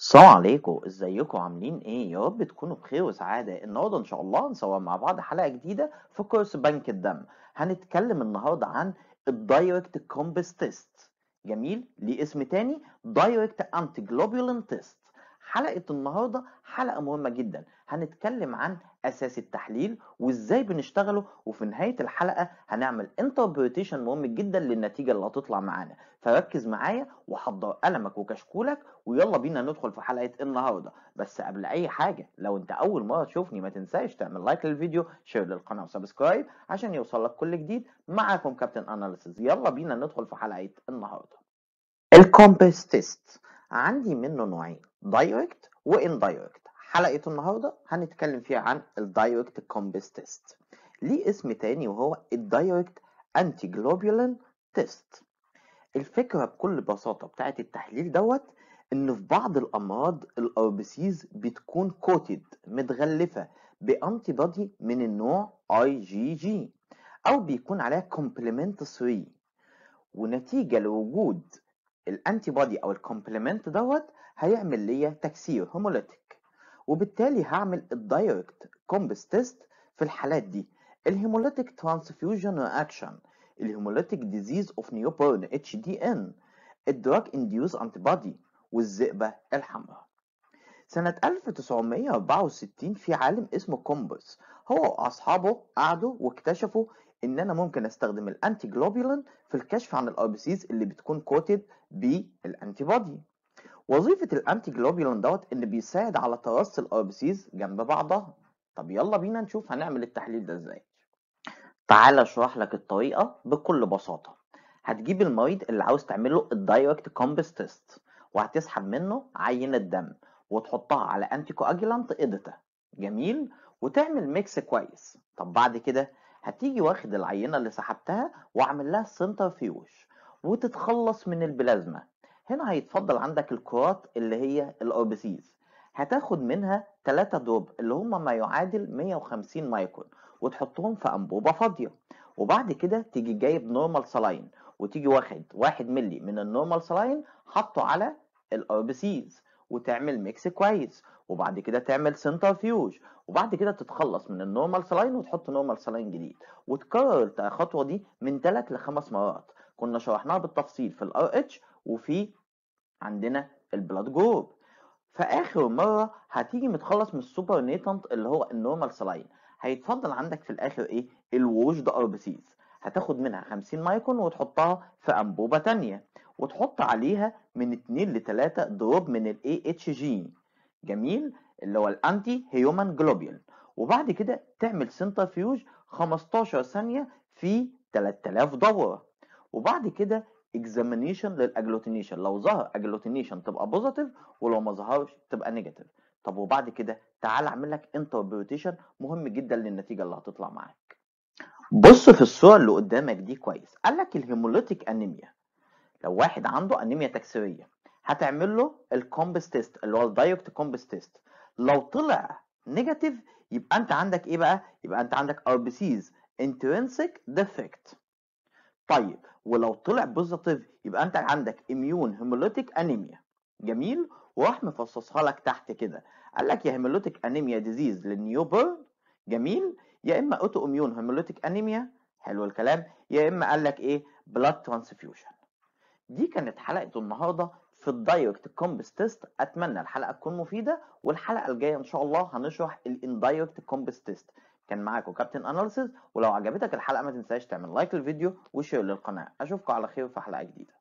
السلام عليكم ازيكم عاملين ايه يا رب تكونوا بخير وسعاده النهارده ان شاء الله هنصور مع بعض حلقه جديده في كورس بنك الدم هنتكلم النهارده عن الدايركت كومبس تيست جميل ليه اسم تاني دايركت انتي جلوبولين تيست حلقة النهاردة حلقة مهمة جدا هنتكلم عن أساس التحليل وإزاي بنشتغله وفي نهاية الحلقة هنعمل انتربريتيشن مهم جدا للنتيجة اللي هتطلع معانا فركز معايا وحضر قلمك وكشكولك ويلا بينا ندخل في حلقة النهاردة بس قبل أي حاجة لو أنت أول مرة تشوفني ما تنساش تعمل لايك للفيديو شير للقناة وسبسكرايب عشان يوصلك كل جديد معاكم كابتن أناليسيز يلا بينا ندخل في حلقة النهاردة الكومباس تيست عندي منه نوعين دايركت دايركت حلقة النهاردة هنتكلم فيها عن الدايركت كومبس تيست ليه اسم تاني وهو الدايركت انتي جلوبولين تيست الفكرة بكل بساطة بتاعت التحليل دوت ان في بعض الامراض الاربسيز بتكون كوتد متغلفة بانتي بودي من النوع اي جي جي او بيكون عليها كومبلمنت 3 ونتيجة لوجود الانتي بودي او الكومبلمنت دوت هيعمل ليا تكسير هيموليتيك وبالتالي هعمل الدايركت كومبس تيست في الحالات دي الهيموليتيك ترانسفيوجن رياكشن الهيموليتيك ديزيز اوف نيوبورن اتش دي ان الدراج انديوس انتي بودي والذئبه الحمراء سنة 1964 في عالم اسمه كومبس هو وأصحابه قعدوا واكتشفوا ان انا ممكن استخدم الانتي جلوبولين في الكشف عن الار بي سيز اللي بتكون كوتد بالانتي بودي وظيفه الانتي جلوبولين دوت ان بيساعد على ترص الار بي سيز جنب بعضها طب يلا بينا نشوف هنعمل التحليل ده ازاي تعال اشرح لك الطريقه بكل بساطه هتجيب المريض اللي عاوز تعمله الدايركت كومبس تيست وهتسحب منه عينه دم وتحطها على انتي كواجيلانت اديتا جميل وتعمل ميكس كويس طب بعد كده هتيجي واخد العينة اللي سحبتها وعامل لها فيوش وتتخلص من البلازما هنا هيتفضل عندك الكرات اللي هي الاوربسيز هتاخد منها 3 دروب اللي هما ما يعادل 150 مايكرون وتحطهم في أنبوبة فاضية وبعد كده تيجي جايب نورمال سلاين وتيجي واخد 1 ملي من النورمال سلاين حطه على الاوربسيز وتعمل ميكس كويس وبعد كده تعمل سنترفيوج وبعد كده تتخلص من النورمال سلاين وتحط نورمال سلاين جديد وتكرر الخطوه دي من 3 لخمس مرات كنا شرحناها بالتفصيل في الار اتش وفي عندنا البلاد جروب فاخر مره هتيجي متخلص من السوبر نيتنت اللي هو النورمال سلاين هيتفضل عندك في الاخر ايه الوجد ار بي سيز هتاخد منها 50 مايكون وتحطها في انبوبه ثانيه وتحط عليها من 2 ل 3 دروب من الاي اتش جين جميل اللي هو الانتي هيومن جلوبيول وبعد كده تعمل سنترفيوج 15 ثانيه في 3000 دوره وبعد كده اكزامينيشن للاجلوتينيشن لو ظهر اجلوتينيشن تبقى بوزيتيف ولو ما ظهرش تبقى نيجاتيف طب وبعد كده تعال اعمل لك انتربريتيشن مهم جدا للنتيجه اللي هتطلع معاك بص في الصوره اللي قدامك دي كويس قال لك الهيموليتيك انيميا لو واحد عنده انيميا تكسيريه هتعمل له الكومبس تيست اللي هو الدايركت كومبس تيست لو طلع نيجاتيف يبقى انت عندك ايه بقى يبقى انت عندك ار بي سيز انترنسك ديفكت طيب ولو طلع بوزيتيف يبقى انت عندك اميون هيموليتيك انيميا جميل وراح مفصصها لك تحت كده قال لك يا هيموليتيك انيميا ديزيز للنيوبورن جميل يا اما اوتو اميون هيموليتيك انيميا حلو الكلام يا اما قال لك ايه بلاد ترانسفيوشن دي كانت حلقه النهارده في الدايركت كومبس تيست اتمنى الحلقه تكون مفيده والحلقه الجايه ان شاء الله هنشرح الاندايركت كومبس تيست كان معاكم كابتن اناليسز ولو عجبتك الحلقه ما تنساش تعمل لايك للفيديو وشير للقناه اشوفكم على خير في حلقه جديده